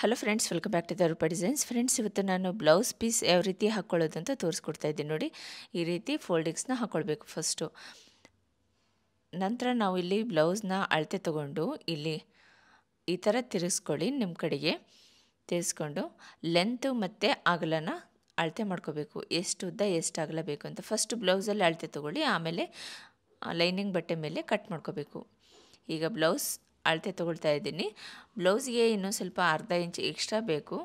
hello friends welcome back to the Rupa designs friends ಇವತ್ತು ನಾನು blouse piece ಯಾವ ರೀತಿ ಹಾಕ್ಕೊಳ್ಳೋದು ಅಂತ ತೋರಿಸ್ಕೊಡ್ತಾ ಇದ್ದೀನಿ ನೋಡಿ ಈ ರೀತಿ ಫೋಲ್ಡಿಂಗ್ಸ್ನ ಹಾಕ್ಕೊಳ್ಬೇಕು ಫಸ್ಟು ನಂತರ ನಾವು ಇಲ್ಲಿ ಬ್ಲೌಸ್ನ ಅಳತೆ ತಗೊಂಡು ಇಲ್ಲಿ ಈ ಥರ ತಿರುಗಿಸ್ಕೊಳ್ಳಿ ನಿಮ್ಮ ಕಡೆಗೆ ತಿರುಗಿಸ್ಕೊಂಡು ಲೆಂತು ಮತ್ತು ಅಗಲನ ಅಳತೆ ಮಾಡ್ಕೋಬೇಕು ಎಷ್ಟು ಉದ್ದ ಎಷ್ಟು ಅಗಲ ಬೇಕು ಅಂತ ಫಸ್ಟು ಬ್ಲೌಸಲ್ಲಿ ಅಳತೆ ತೊಗೊಳ್ಳಿ ಆಮೇಲೆ ಲೈನಿಂಗ್ ಬಟ್ಟೆ ಮೇಲೆ ಕಟ್ ಮಾಡ್ಕೋಬೇಕು ಈಗ ಬ್ಲೌಸ್ ಅಳತೆ ತೊಗೊಳ್ತಾ ಇದ್ದೀನಿ ಬ್ಲೌಸ್ಗೆ ಇನ್ನೂ ಸ್ವಲ್ಪ ಅರ್ಧ ಇಂಚ್ ಎಕ್ಸ್ಟ್ರಾ ಬೇಕು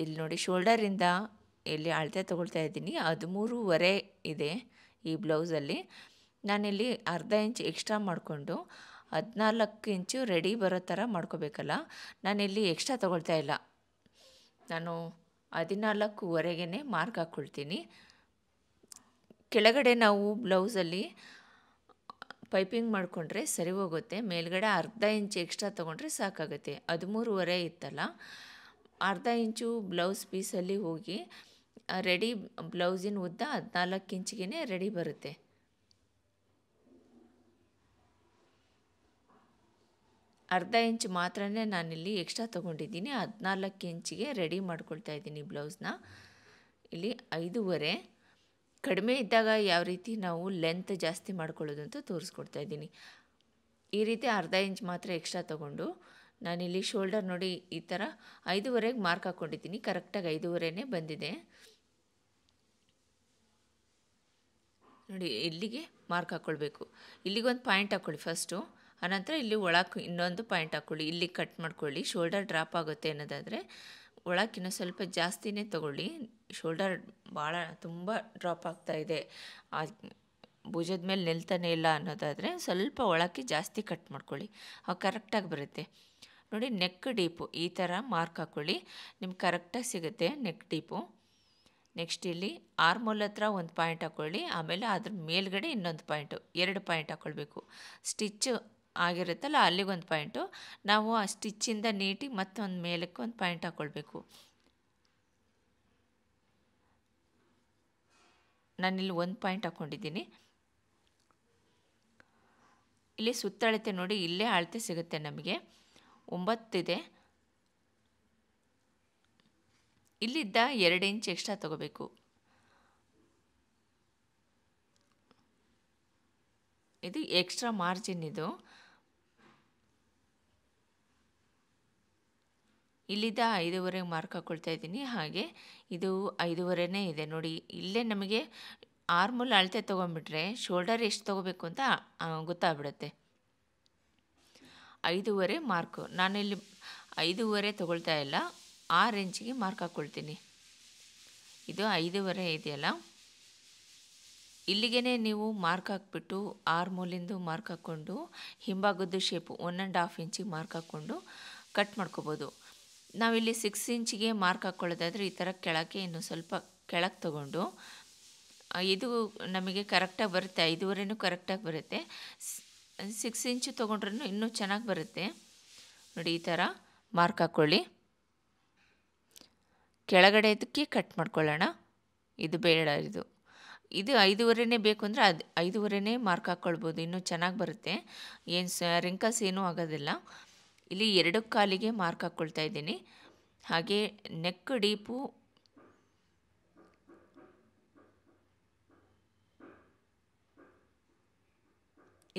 ಇಲ್ಲಿ ನೋಡಿ ಶೋಲ್ಡರಿಂದ ಇಲ್ಲಿ ಅಳತೆ ತೊಗೊಳ್ತಾ ಇದ್ದೀನಿ ಹದಿಮೂರುವರೆ ಇದೆ ಈ ಬ್ಲೌಸಲ್ಲಿ ನಾನಿಲ್ಲಿ ಅರ್ಧ ಇಂಚ್ ಎಕ್ಸ್ಟ್ರಾ ಮಾಡಿಕೊಂಡು ಹದಿನಾಲ್ಕು ಇಂಚು ರೆಡಿ ಬರೋ ಥರ ಮಾಡ್ಕೋಬೇಕಲ್ಲ ನಾನಿಲ್ಲಿ ಎಕ್ಸ್ಟ್ರಾ ತೊಗೊಳ್ತಾ ಇಲ್ಲ ನಾನು ಹದಿನಾಲ್ಕುವರೆಗೇ ಮಾರ್ಕ್ ಹಾಕ್ಕೊಳ್ತೀನಿ ಕೆಳಗಡೆ ನಾವು ಬ್ಲೌಸಲ್ಲಿ ಪೈಪಿಂಗ್ ಮಾಡಿಕೊಂಡ್ರೆ ಸರಿ ಹೋಗುತ್ತೆ ಮೇಲ್ಗಡೆ ಅರ್ಧ ಇಂಚ್ ಎಕ್ಸ್ಟ್ರಾ ತೊಗೊಂಡ್ರೆ ಸಾಕಾಗುತ್ತೆ ಹದಿಮೂರುವರೆ ಇತ್ತಲ್ಲ ಅರ್ಧ ಇಂಚು ಬ್ಲೌಸ್ ಪೀಸಲ್ಲಿ ಹೋಗಿ ರೆಡಿ ಬ್ಲೌಸಿನ ಉದ್ದ ಹದಿನಾಲ್ಕು ಇಂಚಿಗೆ ರೆಡಿ ಬರುತ್ತೆ ಅರ್ಧ ಇಂಚ್ ಮಾತ್ರ ನಾನಿಲ್ಲಿ ಎಕ್ಸ್ಟ್ರಾ ತೊಗೊಂಡಿದ್ದೀನಿ ಹದಿನಾಲ್ಕು ಇಂಚಿಗೆ ರೆಡಿ ಮಾಡ್ಕೊಳ್ತಾ ಇದ್ದೀನಿ ಬ್ಲೌಸ್ನ ಇಲ್ಲಿ ಐದೂವರೆ ಕಡಿಮೆ ಇದ್ದಾಗ ಯಾವ ರೀತಿ ನಾವು ಲೆಂತ್ ಜಾಸ್ತಿ ಮಾಡ್ಕೊಳ್ಳೋದು ಅಂತ ತೋರಿಸ್ಕೊಡ್ತಾ ಇದ್ದೀನಿ ಈ ರೀತಿ ಅರ್ಧ ಇಂಚ್ ಮಾತ್ರ ಎಕ್ಸ್ಟ್ರಾ ತೊಗೊಂಡು ನಾನಿಲ್ಲಿ ಶೋಲ್ಡರ್ ನೋಡಿ ಈ ಥರ ಐದೂವರೆಗೆ ಮಾರ್ಕ್ ಹಾಕ್ಕೊಂಡಿದ್ದೀನಿ ಕರೆಕ್ಟಾಗಿ ಐದೂವರೆನೇ ಬಂದಿದೆ ನೋಡಿ ಇಲ್ಲಿಗೆ ಮಾರ್ಕ್ ಹಾಕ್ಕೊಳ್ಬೇಕು ಇಲ್ಲಿಗೊಂದು ಪಾಯಿಂಟ್ ಹಾಕ್ಕೊಳ್ಳಿ ಫಸ್ಟು ಆನಂತರ ಇಲ್ಲಿ ಒಳಕ್ಕೆ ಇನ್ನೊಂದು ಪಾಯಿಂಟ್ ಹಾಕ್ಕೊಳ್ಳಿ ಇಲ್ಲಿ ಕಟ್ ಮಾಡ್ಕೊಳ್ಳಿ ಶೋಲ್ಡರ್ ಡ್ರಾಪ್ ಆಗುತ್ತೆ ಅನ್ನೋದಾದರೆ ಒಳಕ್ಕೆ ಸ್ವಲ್ಪ ಜಾಸ್ತಿನೇ ತೊಗೊಳ್ಳಿ ಶೋಲ್ಡರ್ ಭಾಳ ತುಂಬ ಡ್ರಾಪ್ ಆಗ್ತಾ ಆಗ್ತಾಯಿದೆ ಭುಜದ ಮೇಲೆ ನಿಲ್ತಾನೆ ಇಲ್ಲ ಅನ್ನೋದಾದರೆ ಸ್ವಲ್ಪ ಒಳಕ್ಕೆ ಜಾಸ್ತಿ ಕಟ್ ಮಾಡ್ಕೊಳ್ಳಿ ಅವು ಕರೆಕ್ಟಾಗಿ ಬರುತ್ತೆ ನೋಡಿ ನೆಕ್ ಡೀಪು ಈ ಥರ ಮಾರ್ಕ್ ಹಾಕ್ಕೊಳ್ಳಿ ನಿಮ್ಗೆ ಕರೆಕ್ಟಾಗಿ ಸಿಗುತ್ತೆ ನೆಕ್ ಡೀಪು ನೆಕ್ಸ್ಟ್ ಇಲ್ಲಿ ಆರ್ಮೋಲ್ ಹತ್ರ ಒಂದು ಪಾಯಿಂಟ್ ಹಾಕ್ಕೊಳ್ಳಿ ಆಮೇಲೆ ಅದ್ರ ಮೇಲ್ಗಡೆ ಇನ್ನೊಂದು ಪಾಯಿಂಟು ಎರಡು ಪಾಯಿಂಟ್ ಹಾಕ್ಕೊಳ್ಬೇಕು ಸ್ಟಿಚ್ ಆಗಿರುತ್ತಲ್ಲ ಅಲ್ಲಿಗೊಂದು ಪಾಯಿಂಟು ನಾವು ಆ ಸ್ಟಿಚ್ಚಿಂದ ನೀಟಿ ಮತ್ತೊಂದು ಮೇಲಕ್ಕೆ ಒಂದು ಪಾಯಿಂಟ್ ಹಾಕ್ಕೊಳ್ಬೇಕು ನಾನಿಲ್ಲಿ ಒಂದು ಪಾಯಿಂಟ್ ಹಾಕ್ಕೊಂಡಿದ್ದೀನಿ ಇಲ್ಲಿ ಸುತ್ತಳತೆ ನೋಡಿ ಇಲ್ಲೇ ಅಳತೆ ಸಿಗುತ್ತೆ ನಮಗೆ ಒಂಬತ್ತಿದೆ ಇಲ್ಲಿದ್ದ ಎರಡು ಇಂಚ್ ಎಕ್ಸ್ಟ್ರಾ ತಗೋಬೇಕು ಇದು ಎಕ್ಸ್ಟ್ರಾ ಮಾರ್ಜಿನ್ ಇದು ಇಲ್ಲಿದ್ದ ಐದೂವರೆಗೆ ಮಾರ್ಕ್ ಹಾಕ್ಕೊಳ್ತಾ ಇದ್ದೀನಿ ಹಾಗೆ ಇದು ಐದೂವರೆನೇ ಇದೆ ನೋಡಿ ಇಲ್ಲೇ ನಮಗೆ ಆರ್ಮೂಲ್ ಅಳತೆ ತೊಗೊಂಬಿಟ್ರೆ ಶೋಲ್ಡರ್ ಎಷ್ಟು ತೊಗೋಬೇಕು ಅಂತ ಗೊತ್ತಾಗ್ಬಿಡುತ್ತೆ ಐದೂವರೆ ಮಾರ್ಕು ನಾನಿಲ್ಲಿ ಐದೂವರೆ ತೊಗೊಳ್ತಾ ಇಲ್ಲ ಆರು ಇಂಚಿಗೆ ಮಾರ್ಕ್ ಹಾಕ್ಕೊಳ್ತೀನಿ ಇದು ಐದೂವರೆ ಇದೆಯಲ್ಲ ಇಲ್ಲಿಗೇ ನೀವು ಮಾರ್ಕ್ ಹಾಕ್ಬಿಟ್ಟು ಮೂಲಿಂದು ಮಾರ್ಕ್ ಹಾಕ್ಕೊಂಡು ಹಿಂಭಾಗದ್ದು ಶೇಪು ಒನ್ ಆ್ಯಂಡ್ ಹಾಫ್ ಇಂಚಿಗೆ ಮಾರ್ಕ್ ಹಾಕ್ಕೊಂಡು ಕಟ್ ಮಾಡ್ಕೋಬೋದು ನಾವಿಲ್ಲಿ ಸಿಕ್ಸ್ ಇಂಚಿಗೆ ಮಾರ್ಕ್ ಹಾಕ್ಕೊಳ್ಳೋದಾದರೆ ಈ ಥರ ಕೆಳಕ್ಕೆ ಇನ್ನು ಸ್ವಲ್ಪ ಕೆಳಕ್ಕೆ ತಗೊಂಡು ಇದು ನಮಗೆ ಕರೆಕ್ಟಾಗಿ ಬರುತ್ತೆ ಐದೂವರೆನೂ ಕರೆಕ್ಟಾಗಿ ಬರುತ್ತೆ ಸಿಕ್ಸ್ ಇಂಚು ತೊಗೊಂಡ್ರೂ ಇನ್ನೂ ಚೆನ್ನಾಗಿ ಬರುತ್ತೆ ನೋಡಿ ಈ ಥರ ಮಾರ್ಕ್ ಹಾಕ್ಕೊಳ್ಳಿ ಕೆಳಗಡೆ ಇದಕ್ಕೆ ಕಟ್ ಮಾಡ್ಕೊಳ್ಳೋಣ ಇದು ಬೇಡ ಇದು ಇದು ಐದೂವರೆನೇ ಬೇಕು ಅಂದರೆ ಅದು ಐದೂವರೆನೇ ಮಾರ್ಕ್ ಹಾಕ್ಕೊಳ್ಬೋದು ಇನ್ನೂ ಚೆನ್ನಾಗಿ ಬರುತ್ತೆ ಏನು ಸ ರಿಂಕಲ್ಸ್ ಏನೂ ಆಗೋದಿಲ್ಲ ಇಲ್ಲಿ ಎರಡು ಕಾಲಿಗೆ ಮಾರ್ಕ್ ಹಾಕ್ಕೊಳ್ತಾ ಇದ್ದೀನಿ ಹಾಗೆ ನೆಕ್ ಡೀಪು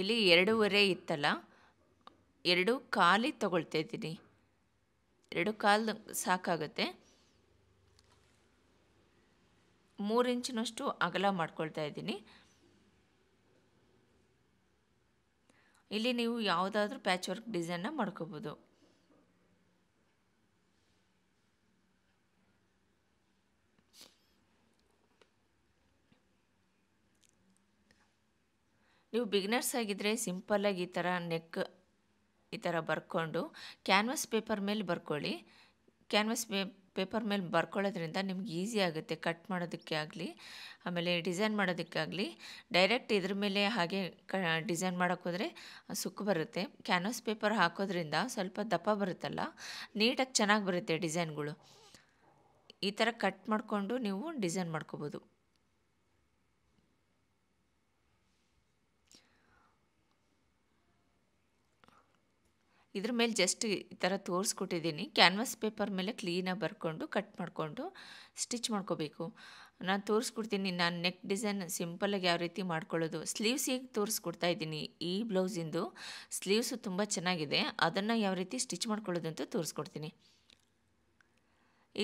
ಇಲ್ಲಿ ಎರಡೂವರೆ ಇತ್ತಲ್ಲ ಎರಡು ಕಾಲಿ ತಗೊಳ್ತಾ ಇದ್ದೀನಿ ಎರಡು ಕಾಲು ಸಾಕಾಗುತ್ತೆ ಮೂರು ಇಂಚಿನಷ್ಟು ಅಗಲ ಮಾಡ್ಕೊಳ್ತಾ ಇದ್ದೀನಿ ಇಲ್ಲಿ ನೀವು ಯಾವುದಾದ್ರೂ ಪ್ಯಾಚ್ ವರ್ಕ್ ಡಿಸೈನ್ನ ಮಾಡ್ಕೋಬೋದು ನೀವು ಬಿಗ್ನರ್ಸ್ ಆಗಿದ್ದರೆ ಸಿಂಪಲ್ಲಾಗಿ ಈ ಥರ ನೆಕ್ ಈ ಥರ ಬರ್ಕೊಂಡು ಕ್ಯಾನ್ವಾಸ್ ಪೇಪರ್ ಮೇಲೆ ಬರ್ಕೊಳ್ಳಿ ಕ್ಯಾನ್ವಾಸ್ ಪೇ ಪೇಪರ್ ಮೇಲೆ ಬರ್ಕೊಳ್ಳೋದ್ರಿಂದ ನಿಮ್ಗೆ ಈಸಿ ಆಗುತ್ತೆ ಕಟ್ ಮಾಡೋದಕ್ಕೆ ಆಗಲಿ ಆಮೇಲೆ ಡಿಸೈನ್ ಮಾಡೋದಕ್ಕಾಗಲಿ ಆಗಲಿ ಡೈರೆಕ್ಟ್ ಇದ್ರ ಮೇಲೆ ಹಾಗೆ ಕ ಡಿಸೈನ್ ಮಾಡೋಕ್ಕೋದ್ರೆ ಸುಕ್ಕು ಬರುತ್ತೆ ಕ್ಯಾನ್ವಸ್ ಪೇಪರ್ ಹಾಕೋದ್ರಿಂದ ಸ್ವಲ್ಪ ದಪ್ಪ ಬರುತ್ತಲ್ಲ ನೀಟಾಗಿ ಚೆನ್ನಾಗಿ ಬರುತ್ತೆ ಡಿಸೈನ್ಗಳು ಈ ಥರ ಕಟ್ ಮಾಡಿಕೊಂಡು ನೀವು ಡಿಸೈನ್ ಮಾಡ್ಕೋಬೋದು ಇದ್ರ ಮೇಲೆ ಜಸ್ಟ್ ಈ ಥರ ತೋರಿಸ್ಕೊಟ್ಟಿದ್ದೀನಿ ಕ್ಯಾನ್ವಸ್ ಪೇಪರ್ ಮೇಲೆ ಕ್ಲೀನಾಗಿ ಬರ್ಕೊಂಡು ಕಟ್ ಮಾಡಿಕೊಂಡು ಸ್ಟಿಚ್ ಮಾಡ್ಕೋಬೇಕು ನಾನು ತೋರಿಸ್ಕೊಡ್ತೀನಿ ನಾನು ನೆಕ್ ಡಿಸೈನ್ ಸಿಂಪಲಾಗಿ ಯಾವ ರೀತಿ ಮಾಡ್ಕೊಳ್ಳೋದು ಸ್ಲೀವ್ಸ್ ಹೇಗೆ ತೋರಿಸ್ಕೊಡ್ತಾ ಇದ್ದೀನಿ ಈ ಬ್ಲೌಸಿಂದು ಸ್ಲೀವ್ಸು ತುಂಬ ಚೆನ್ನಾಗಿದೆ ಅದನ್ನು ಯಾವ ರೀತಿ ಸ್ಟಿಚ್ ಮಾಡ್ಕೊಳ್ಳೋದು ಅಂತ ತೋರಿಸ್ಕೊಡ್ತೀನಿ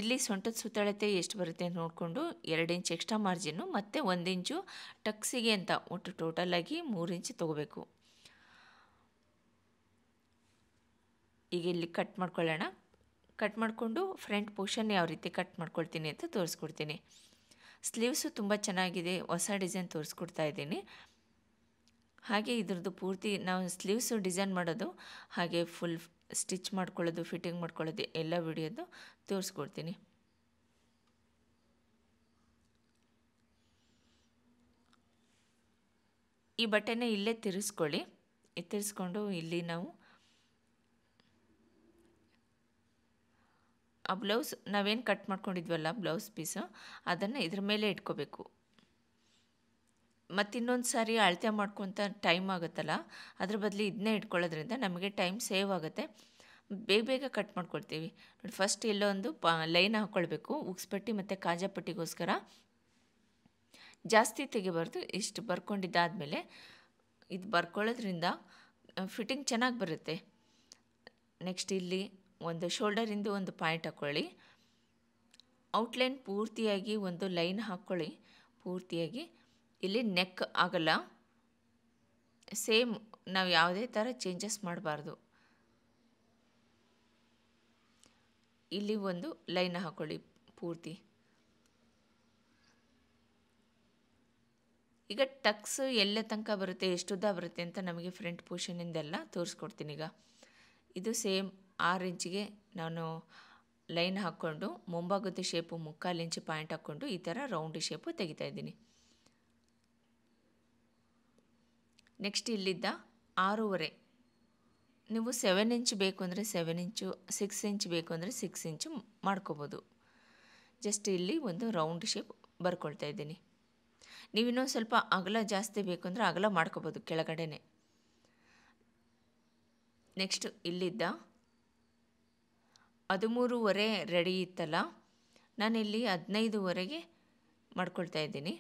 ಇಲ್ಲಿ ಸೊಂಟದ ಸುತ್ತಳತೆ ಎಷ್ಟು ಬರುತ್ತೆ ಅಂತ ನೋಡಿಕೊಂಡು ಎರಡು ಇಂಚ್ ಎಕ್ಸ್ಟ್ರಾ ಮಾರ್ಜಿನ್ನು ಮತ್ತು ಒಂದು ಇಂಚು ಟಕ್ಸಿಗೆ ಅಂತ ಒಟ್ಟು ಟೋಟಲಾಗಿ ಮೂರು ಇಂಚು ತೊಗೋಬೇಕು ಈಗ ಇಲ್ಲಿ ಕಟ್ ಮಾಡ್ಕೊಳ್ಳೋಣ ಕಟ್ ಮಾಡಿಕೊಂಡು ಫ್ರಂಟ್ ಪೋರ್ಷನ್ ಯಾವ ರೀತಿ ಕಟ್ ಮಾಡ್ಕೊಳ್ತೀನಿ ಅಂತ ತೋರಿಸ್ಕೊಡ್ತೀನಿ ಸ್ಲೀವ್ಸು ತುಂಬ ಚೆನ್ನಾಗಿದೆ ಹೊಸ ಡಿಸೈನ್ ತೋರಿಸ್ಕೊಡ್ತಾ ಇದ್ದೀನಿ ಹಾಗೆ ಇದ್ರದ್ದು ಪೂರ್ತಿ ನಾವು ಸ್ಲೀವ್ಸು ಡಿಸೈನ್ ಮಾಡೋದು ಹಾಗೆ ಫುಲ್ ಸ್ಟಿಚ್ ಮಾಡ್ಕೊಳ್ಳೋದು ಫಿಟ್ಟಿಂಗ್ ಮಾಡ್ಕೊಳ್ಳೋದು ಎಲ್ಲ ವಿಡಿಯೋದು ತೋರಿಸ್ಕೊಡ್ತೀನಿ ಈ ಬಟ್ಟೆನ ಇಲ್ಲೇ ತಿರ್ಸ್ಕೊಳ್ಳಿ ತಿರ್ಸ್ಕೊಂಡು ಇಲ್ಲಿ ನಾವು ಆ ಬ್ಲೌಸ್ ನಾವೇನು ಕಟ್ ಮಾಡ್ಕೊಂಡಿದ್ವಲ್ಲ ಬ್ಲೌಸ್ ಪೀಸು ಅದನ್ನು ಇದ್ರ ಮೇಲೆ ಇಟ್ಕೋಬೇಕು ಮತ್ತಿನ್ನೊಂದು ಸಾರಿ ಅಳತೆ ಮಾಡ್ಕೊತ ಟೈಮ್ ಆಗುತ್ತಲ್ಲ ಅದ್ರ ಬದಲು ಇದನ್ನೇ ಇಟ್ಕೊಳ್ಳೋದ್ರಿಂದ ನಮಗೆ ಟೈಮ್ ಸೇವ್ ಆಗುತ್ತೆ ಬೇಗ ಬೇಗ ಕಟ್ ಮಾಡ್ಕೊಳ್ತೀವಿ ನೋಡಿ ಫಸ್ಟ್ ಇಲ್ಲೊಂದು ಪ ಲೈನ್ ಹಾಕ್ಕೊಳ್ಬೇಕು ಉಕ್ಸ್ಪಟ್ಟಿ ಮತ್ತು ಕಾಜಾಪಟ್ಟಿಗೋಸ್ಕರ ಜಾಸ್ತಿ ತೆಗಿಬಾರ್ದು ಇಷ್ಟು ಬರ್ಕೊಂಡಿದ್ದಾದಮೇಲೆ ಇದು ಬರ್ಕೊಳ್ಳೋದ್ರಿಂದ ಫಿಟ್ಟಿಂಗ್ ಚೆನ್ನಾಗಿ ಬರುತ್ತೆ ನೆಕ್ಸ್ಟ್ ಇಲ್ಲಿ ಒಂದು ಶೋಲ್ಡರಿಂದ ಒಂದು ಪಾಯಿಂಟ್ ಹಾಕ್ಕೊಳ್ಳಿ ಔಟ್ಲೈನ್ ಪೂರ್ತಿಯಾಗಿ ಒಂದು ಲೈನ್ ಹಾಕ್ಕೊಳ್ಳಿ ಪೂರ್ತಿಯಾಗಿ ಇಲ್ಲಿ ನೆಕ್ ಆಗಲ್ಲ ಸೇಮ್ ನಾವು ಯಾವುದೇ ಥರ ಚೇಂಜಸ್ ಮಾಡಬಾರ್ದು ಇಲ್ಲಿ ಒಂದು ಲೈನ್ ಹಾಕ್ಕೊಳ್ಳಿ ಪೂರ್ತಿ ಈಗ ಟಕ್ಸ್ ಎಲ್ಲ ತನಕ ಬರುತ್ತೆ ಎಷ್ಟುದ್ದ ಬರುತ್ತೆ ಅಂತ ನಮಗೆ ಫ್ರಂಟ್ ಪೋರ್ಷನಿಂದೆಲ್ಲ ತೋರಿಸ್ಕೊಡ್ತೀನಿ ಈಗ ಇದು ಸೇಮ್ ಆರು ಇಂಚಿಗೆ ನಾನು ಲೈನ್ ಹಾಕ್ಕೊಂಡು ಮುಂಭಾಗದ ಶೇಪು ಮುಕ್ಕಾಲು ಇಂಚು ಪಾಯಿಂಟ್ ಹಾಕ್ಕೊಂಡು ಈ ಥರ ರೌಂಡ್ ಶೇಪು ತೆಗಿತಾ ಇದ್ದೀನಿ ನೆಕ್ಸ್ಟ್ ಇಲ್ಲಿದ್ದ ಆರೂವರೆ ನೀವು ಸೆವೆನ್ ಇಂಚ್ ಬೇಕು ಅಂದರೆ ಸೆವೆನ್ ಇಂಚು ಸಿಕ್ಸ್ ಇಂಚ್ ಬೇಕು ಅಂದರೆ ಸಿಕ್ಸ್ ಇಂಚು ಮಾಡ್ಕೋಬೋದು ಜಸ್ಟ್ ಇಲ್ಲಿ ಒಂದು ರೌಂಡ್ ಶೇಪ್ ಬರ್ಕೊಳ್ತಾ ಇದ್ದೀನಿ ನೀವಿನ್ನೊಂದು ಸ್ವಲ್ಪ ಅಗಲ ಜಾಸ್ತಿ ಬೇಕು ಅಂದರೆ ಅಗಲ ಮಾಡ್ಕೋಬೋದು ಕೆಳಗಡೆನೆ ನೆಕ್ಸ್ಟ್ ಇಲ್ಲಿದ್ದ ಹದಿಮೂರುವರೆ ರೆಡಿ ಇತ್ತಲ್ಲ ನಾನಿಲ್ಲಿ ಹದಿನೈದುವರೆಗೆ ಮಾಡ್ಕೊಳ್ತಾ ಇದ್ದೀನಿ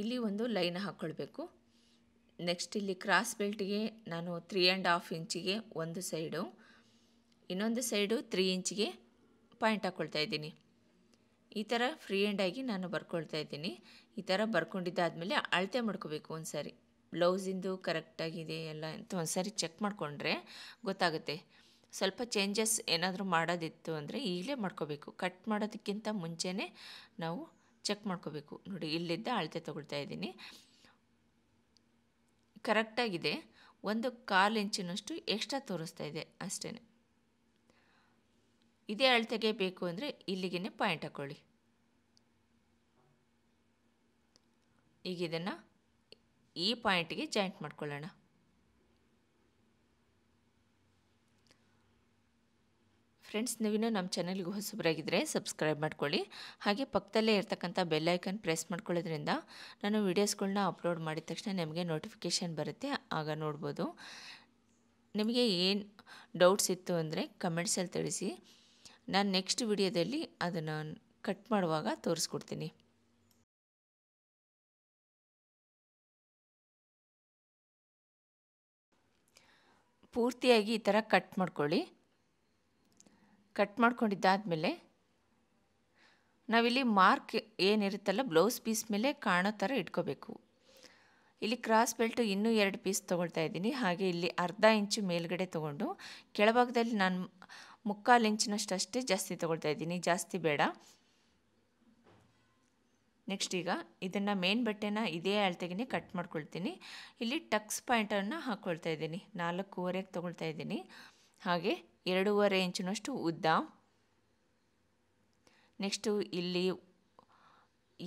ಇಲ್ಲಿ ಒಂದು ಲೈನ್ ಹಾಕ್ಕೊಳ್ಬೇಕು ನೆಕ್ಸ್ಟ್ ಇಲ್ಲಿ ಕ್ರಾಸ್ ಬೆಲ್ಟ್ಗೆ ನಾನು ತ್ರೀ ಆ್ಯಂಡ್ ಹಾಫ್ ಇಂಚಿಗೆ ಒಂದು ಸೈಡು ಇನ್ನೊಂದು ಸೈಡು ತ್ರೀ ಇಂಚಿಗೆ ಪಾಯಿಂಟ್ ಹಾಕ್ಕೊಳ್ತಾ ಇದ್ದೀನಿ ಈ ಥರ ಫ್ರೀ ಆಗಿ ನಾನು ಬರ್ಕೊಳ್ತಾ ಇದ್ದೀನಿ ಈ ಥರ ಬರ್ಕೊಂಡಿದ್ದಾದಮೇಲೆ ಅಳತೆ ಮಾಡ್ಕೋಬೇಕು ಒಂದು ಸಾರಿ ಬ್ಲೌಸಿಂದು ಕರೆಕ್ಟಾಗಿದೆ ಎಲ್ಲ ಅಂತ ಒಂದು ಸಾರಿ ಚೆಕ್ ಮಾಡಿಕೊಂಡ್ರೆ ಗೊತ್ತಾಗುತ್ತೆ ಸ್ವಲ್ಪ ಚೇಂಜಸ್ ಏನಾದರೂ ಮಾಡೋದಿತ್ತು ಅಂದರೆ ಈಗಲೇ ಮಾಡ್ಕೋಬೇಕು ಕಟ್ ಮಾಡೋದಕ್ಕಿಂತ ಮುಂಚೆನೇ ನಾವು ಚೆಕ್ ಮಾಡ್ಕೋಬೇಕು ನೋಡಿ ಇಲ್ಲಿದ್ದ ಅಳತೆ ತೊಗೊಳ್ತಾ ಇದ್ದೀನಿ ಕರೆಕ್ಟಾಗಿದೆ ಒಂದು ಕಾಲು ಇಂಚಿನಷ್ಟು ಎಕ್ಸ್ಟ್ರಾ ತೋರಿಸ್ತಾ ಇದೆ ಅಷ್ಟೇ ಇದೇ ಅಳತೆಗೆ ಬೇಕು ಅಂದರೆ ಇಲ್ಲಿಗೆ ಪಾಯಿಂಟ್ ಹಾಕ್ಕೊಳ್ಳಿ ಈಗ ಇದನ್ನು ಈ ಪಾಯಿಂಟಿಗೆ ಜಾಯಿಂಟ್ ಮಾಡ್ಕೊಳ್ಳೋಣ ಫ್ರೆಂಡ್ಸ್ ನೀವು ನಮ್ಮ ಚಾನಲ್ಗೆ ಹೊಸಬರಾಗಿದ್ದರೆ ಸಬ್ಸ್ಕ್ರೈಬ್ ಮಾಡ್ಕೊಳ್ಳಿ ಹಾಗೆ ಪಕ್ಕದಲ್ಲೇ ಇರ್ತಕ್ಕಂಥ ಬೆಲ್ಲೈಕನ್ ಪ್ರೆಸ್ ಮಾಡ್ಕೊಳ್ಳೋದ್ರಿಂದ ನಾನು ವೀಡಿಯೋಸ್ಗಳನ್ನ ಅಪ್ಲೋಡ್ ಮಾಡಿದ ತಕ್ಷಣ ನಿಮಗೆ ನೋಟಿಫಿಕೇಷನ್ ಬರುತ್ತೆ ಆಗ ನೋಡ್ಬೋದು ನಿಮಗೆ ಏನು ಡೌಟ್ಸ್ ಇತ್ತು ಅಂದರೆ ಕಮೆಂಟ್ಸಲ್ಲಿ ತಿಳಿಸಿ ನಾನು ನೆಕ್ಸ್ಟ್ ವಿಡಿಯೋದಲ್ಲಿ ಅದನ್ನು ಕಟ್ ಮಾಡುವಾಗ ತೋರಿಸ್ಕೊಡ್ತೀನಿ ಪೂರ್ತಿಯಾಗಿ ಈ ಥರ ಕಟ್ ಮಾಡ್ಕೊಳ್ಳಿ ಕಟ್ ಮಾಡ್ಕೊಂಡಿದ್ದಾದಮೇಲೆ ನಾವಿಲ್ಲಿ ಮಾರ್ಕ್ ಏನಿರುತ್ತಲ್ಲ ಬ್ಲೌಸ್ ಪೀಸ್ ಮೇಲೆ ಕಾಣೋ ಥರ ಇಟ್ಕೋಬೇಕು ಇಲ್ಲಿ ಕ್ರಾಸ್ ಬೆಲ್ಟು ಇನ್ನೂ ಎರಡು ಪೀಸ್ ತೊಗೊಳ್ತಾ ಇದ್ದೀನಿ ಹಾಗೆ ಇಲ್ಲಿ ಅರ್ಧ ಇಂಚು ಮೇಲ್ಗಡೆ ತೊಗೊಂಡು ಕೆಳಭಾಗದಲ್ಲಿ ನಾನು ಮುಕ್ಕಾಲು ಅಷ್ಟೇ ಜಾಸ್ತಿ ತೊಗೊಳ್ತಾ ಇದ್ದೀನಿ ಜಾಸ್ತಿ ಬೇಡ ನೆಕ್ಸ್ಟ್ ಈಗ ಇದನ್ನು ಮೇನ್ ಬಟ್ಟೆನ ಇದೇ ಅಳತೆಗೆ ಕಟ್ ಮಾಡ್ಕೊಳ್ತೀನಿ ಇಲ್ಲಿ ಟಕ್ಸ್ ಪಾಯಿಂಟನ್ನು ಹಾಕ್ಕೊಳ್ತಾ ಇದ್ದೀನಿ ನಾಲ್ಕೂವರೆಗೆ ತೊಗೊಳ್ತಾ ಇದ್ದೀನಿ ಹಾಗೆ ಎರಡೂವರೆ ಇಂಚಿನಷ್ಟು ಉದ್ದ ನೆಕ್ಸ್ಟು ಇಲ್ಲಿ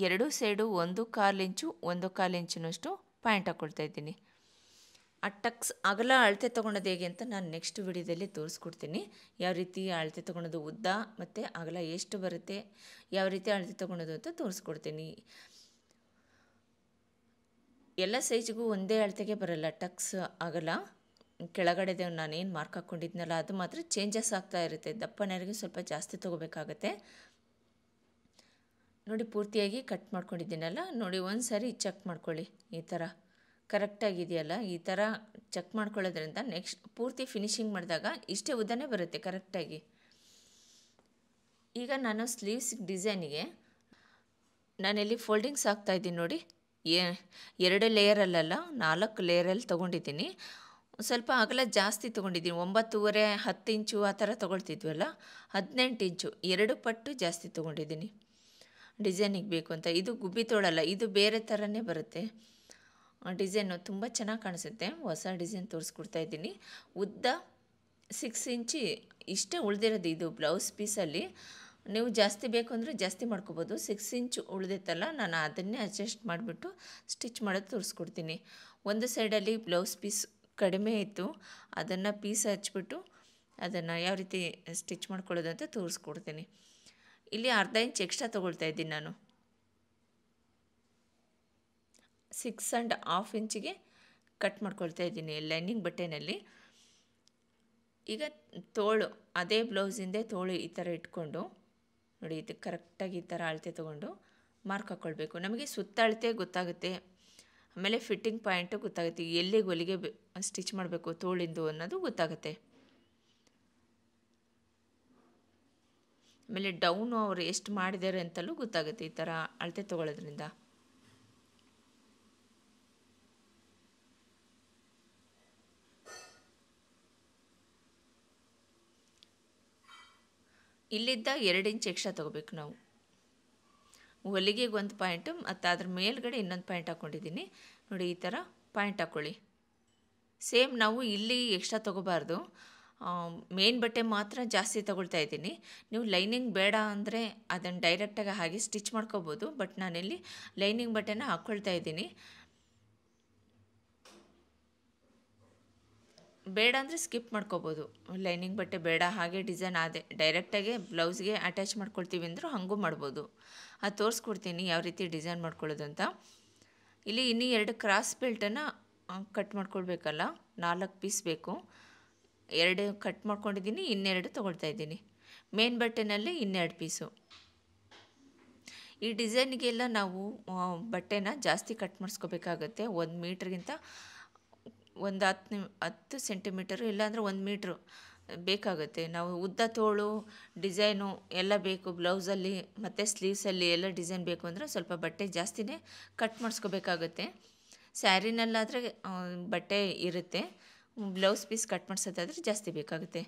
ಎರಡು ಸೈಡು ಒಂದು ಕಾಲು ಇಂಚು ಒಂದು ಕಾಲು ಇಂಚಿನಷ್ಟು ಪಾಯಿಂಟ್ ಹಾಕ್ಕೊಳ್ತಾ ಇದ್ದೀನಿ ಆ ಟಕ್ಸ್ ಅಗಲ ಅಳತೆ ತೊಗೊಳೋದು ಹೇಗೆ ಅಂತ ನಾನು ನೆಕ್ಸ್ಟ್ ವಿಡಿಯೋದಲ್ಲಿ ತೋರಿಸ್ಕೊಡ್ತೀನಿ ಯಾವ ರೀತಿ ಅಳತೆ ತೊಗೊಳೋದು ಉದ್ದ ಮತ್ತು ಅಗಲ ಎಷ್ಟು ಬರುತ್ತೆ ಯಾವ ರೀತಿ ಅಳತೆ ತೊಗೊಳೋದು ಅಂತ ತೋರಿಸ್ಕೊಡ್ತೀನಿ ಎಲ್ಲ ಸೈಜ್ಗೂ ಒಂದೇ ಅಳತೆಗೆ ಬರಲ್ಲ ಟಕ್ಸ್ ಅಗಲ ನಾನು ನಾನೇನು ಮಾರ್ಕ್ ಹಾಕ್ಕೊಂಡಿದ್ನಲ್ಲ ಅದು ಮಾತ್ರ ಚೇಂಜಸ್ ಆಗ್ತಾ ಇರುತ್ತೆ ದಪ್ಪನೆರಿಗೆ ಸ್ವಲ್ಪ ಜಾಸ್ತಿ ತೊಗೋಬೇಕಾಗತ್ತೆ ನೋಡಿ ಪೂರ್ತಿಯಾಗಿ ಕಟ್ ಮಾಡ್ಕೊಂಡಿದ್ದೀನಲ್ಲ ನೋಡಿ ಒಂದು ಸಾರಿ ಚೆಕ್ ಮಾಡ್ಕೊಳ್ಳಿ ಈ ಥರ ಕರೆಕ್ಟಾಗಿದೆಯಲ್ಲ ಈ ಥರ ಚೆಕ್ ಮಾಡ್ಕೊಳ್ಳೋದ್ರಿಂದ ನೆಕ್ಸ್ಟ್ ಪೂರ್ತಿ ಫಿನಿಶಿಂಗ್ ಮಾಡಿದಾಗ ಇಷ್ಟೇ ಉದ್ದನೇ ಬರುತ್ತೆ ಕರೆಕ್ಟಾಗಿ ಈಗ ನಾನು ಸ್ಲೀವ್ಸ್ ಡಿಸೈನಿಗೆ ನಾನಿಲ್ಲಿ ಫೋಲ್ಡಿಂಗ್ಸ್ ಇದ್ದೀನಿ ನೋಡಿ ಎರಡು ಲೇಯರಲ್ಲ ನಾಲ್ಕು ಲೇಯರಲ್ಲಿ ತೊಗೊಂಡಿದ್ದೀನಿ ಸ್ವಲ್ಪ ಅಗಲ ಜಾಸ್ತಿ ತೊಗೊಂಡಿದ್ದೀನಿ ಒಂಬತ್ತೂವರೆ ಹತ್ತು ಇಂಚು ಆ ಥರ ತೊಗೊಳ್ತಿದ್ವಲ್ಲ ಹದಿನೆಂಟು ಇಂಚು ಎರಡು ಪಟ್ಟು ಜಾಸ್ತಿ ತೊಗೊಂಡಿದ್ದೀನಿ ಡಿಸೈನಿಗೆ ಬೇಕು ಅಂತ ಇದು ಗುಬ್ಬಿ ತೋಳಲ್ಲ ಇದು ಬೇರೆ ಥರನೇ ಬರುತ್ತೆ ಡಿಸೈನು ತುಂಬ ಚೆನ್ನಾಗಿ ಕಾಣಿಸುತ್ತೆ ಹೊಸ ಡಿಸೈನ್ ತೋರಿಸ್ಕೊಡ್ತಾ ಇದ್ದೀನಿ ಉದ್ದ ಸಿಕ್ಸ್ ಇಂಚಿ ಇಷ್ಟೇ ಉಳಿದಿರೋದು ಇದು ಬ್ಲೌಸ್ ಪೀಸಲ್ಲಿ ನೀವು ಜಾಸ್ತಿ ಬೇಕು ಅಂದರೆ ಜಾಸ್ತಿ ಮಾಡ್ಕೋಬೋದು ಸಿಕ್ಸ್ ಇಂಚು ಉಳಿದೈತಲ್ಲ ನಾನು ಅದನ್ನೇ ಅಡ್ಜಸ್ಟ್ ಮಾಡಿಬಿಟ್ಟು ಸ್ಟಿಚ್ ಮಾಡೋದು ತೋರಿಸ್ಕೊಡ್ತೀನಿ ಒಂದು ಸೈಡಲ್ಲಿ ಬ್ಲೌಸ್ ಪೀಸ್ ಕಡಿಮೆ ಇತ್ತು ಅದನ್ನು ಪೀಸ್ ಹಚ್ಬಿಟ್ಟು ಅದನ್ನು ಯಾವ ರೀತಿ ಸ್ಟಿಚ್ ಮಾಡ್ಕೊಳ್ಳೋದು ಅಂತ ತೋರಿಸ್ಕೊಡ್ತೀನಿ ಇಲ್ಲಿ ಅರ್ಧ ಇಂಚ್ ಎಕ್ಸ್ಟ್ರಾ ತೊಗೊಳ್ತಾ ಇದ್ದೀನಿ ನಾನು ಸಿಕ್ಸ್ ಆ್ಯಂಡ್ ಹಾಫ್ ಇಂಚಿಗೆ ಕಟ್ ಮಾಡ್ಕೊಳ್ತಾ ಇದ್ದೀನಿ ಲೈನಿಂಗ್ ಬಟ್ಟೆನಲ್ಲಿ ಈಗ ತೋಳು ಅದೇ ಬ್ಲೌಸಿಂದೆ ತೋಳು ಈ ಥರ ಇಟ್ಕೊಂಡು ನೋಡಿ ಇದು ಕರೆಕ್ಟಾಗಿ ಈ ಥರ ಅಳತೆ ತೊಗೊಂಡು ಮಾರ್ಕ್ ಹಾಕ್ಕೊಳ್ಬೇಕು ನಮಗೆ ಸುತ್ತ ಅಳತೆ ಗೊತ್ತಾಗುತ್ತೆ ಆಮೇಲೆ ಫಿಟ್ಟಿಂಗ್ ಪಾಯಿಂಟು ಗೊತ್ತಾಗುತ್ತೆ ಎಲ್ಲಿ ಹೊಲಿಗೆ ಸ್ಟಿಚ್ ಮಾಡಬೇಕು ತೋಳಿಂದು ಅನ್ನೋದು ಗೊತ್ತಾಗುತ್ತೆ ಆಮೇಲೆ ಡೌನು ಅವರು ಎಷ್ಟು ಮಾಡಿದ್ದಾರೆ ಅಂತಲೂ ಗೊತ್ತಾಗುತ್ತೆ ಈ ಥರ ಅಳತೆ ತೊಗೊಳ್ಳೋದ್ರಿಂದ ಇಲ್ಲಿದ್ದ ಎರಡು ಇಂಚ್ ಎಕ್ಸ್ಟ್ರಾ ತೊಗೋಬೇಕು ನಾವು ಹೊಲಿಗೆಗೆ ಒಂದು ಪಾಯಿಂಟು ಮತ್ತು ಅದ್ರ ಮೇಲ್ಗಡೆ ಇನ್ನೊಂದು ಪಾಯಿಂಟ್ ಹಾಕ್ಕೊಂಡಿದ್ದೀನಿ ನೋಡಿ ಈ ಥರ ಪಾಯಿಂಟ್ ಹಾಕ್ಕೊಳ್ಳಿ ಸೇಮ್ ನಾವು ಇಲ್ಲಿ ಎಕ್ಸ್ಟ್ರಾ ತೊಗೋಬಾರ್ದು ಮೇನ್ ಬಟ್ಟೆ ಮಾತ್ರ ಜಾಸ್ತಿ ತಗೊಳ್ತಾ ಇದ್ದೀನಿ ನೀವು ಲೈನಿಂಗ್ ಬೇಡ ಅಂದರೆ ಅದನ್ನು ಡೈರೆಕ್ಟಾಗಿ ಹಾಗೆ ಸ್ಟಿಚ್ ಮಾಡ್ಕೋಬೋದು ಬಟ್ ನಾನಿಲ್ಲಿ ಲೈನಿಂಗ್ ಬಟ್ಟೆನ ಹಾಕ್ಕೊಳ್ತಾ ಇದ್ದೀನಿ ಬೇಡ ಅಂದರೆ ಸ್ಕಿಪ್ ಮಾಡ್ಕೋಬೋದು ಲೈನಿಂಗ್ ಬಟ್ಟೆ ಬೇಡ ಹಾಗೆ ಡಿಸೈನ್ ಅದೇ ಡೈರೆಕ್ಟಾಗೆ ಬ್ಲೌಸ್ಗೆ ಅಟ್ಯಾಚ್ ಮಾಡ್ಕೊಳ್ತೀವಿ ಅಂದರೂ ಹಾಗೂ ಮಾಡ್ಬೋದು ಅದು ತೋರಿಸ್ಕೊಡ್ತೀನಿ ಯಾವ ರೀತಿ ಡಿಸೈನ್ ಮಾಡ್ಕೊಳ್ಳೋದು ಅಂತ ಇಲ್ಲಿ ಇನ್ನೂ ಎರಡು ಕ್ರಾಸ್ ಬೆಲ್ಟನ್ನು ಕಟ್ ಮಾಡ್ಕೊಳ್ಬೇಕಲ್ಲ ನಾಲ್ಕು ಪೀಸ್ ಬೇಕು ಎರಡು ಕಟ್ ಮಾಡ್ಕೊಂಡಿದ್ದೀನಿ ಇನ್ನೆರಡು ತೊಗೊಳ್ತಾ ಇದ್ದೀನಿ ಮೇನ್ ಬಟ್ಟೆನಲ್ಲಿ ಇನ್ನೆರಡು ಪೀಸು ಈ ಡಿಸೈನ್ಗೆಲ್ಲ ನಾವು ಬಟ್ಟೆನ ಜಾಸ್ತಿ ಕಟ್ ಮಾಡಿಸ್ಕೋಬೇಕಾಗತ್ತೆ ಒಂದು ಮೀಟ್ರ್ಗಿಂತ ಒಂದು ಹತ್ತು ನಿಮ್ ಹತ್ತು ಸೆಂಟಿಮೀಟರು ಇಲ್ಲಾಂದರೆ ಒಂದು ಮೀಟ್ರು ಬೇಕಾಗುತ್ತೆ ನಾವು ಉದ್ದ ತೋಳು ಡಿಸೈನು ಎಲ್ಲ ಬೇಕು ಬ್ಲೌಸಲ್ಲಿ ಮತ್ತು ಸ್ಲೀವ್ಸಲ್ಲಿ ಎಲ್ಲ ಡಿಸೈನ್ ಬೇಕು ಅಂದರೆ ಸ್ವಲ್ಪ ಬಟ್ಟೆ ಜಾಸ್ತಿನೇ ಕಟ್ ಮಾಡಿಸ್ಕೋಬೇಕಾಗುತ್ತೆ ಸ್ಯಾರಿನಲ್ಲಾದರೆ ಬಟ್ಟೆ ಇರುತ್ತೆ ಬ್ಲೌಸ್ ಪೀಸ್ ಕಟ್ ಮಾಡಿಸೋದಾದ್ರೆ ಜಾಸ್ತಿ ಬೇಕಾಗುತ್ತೆ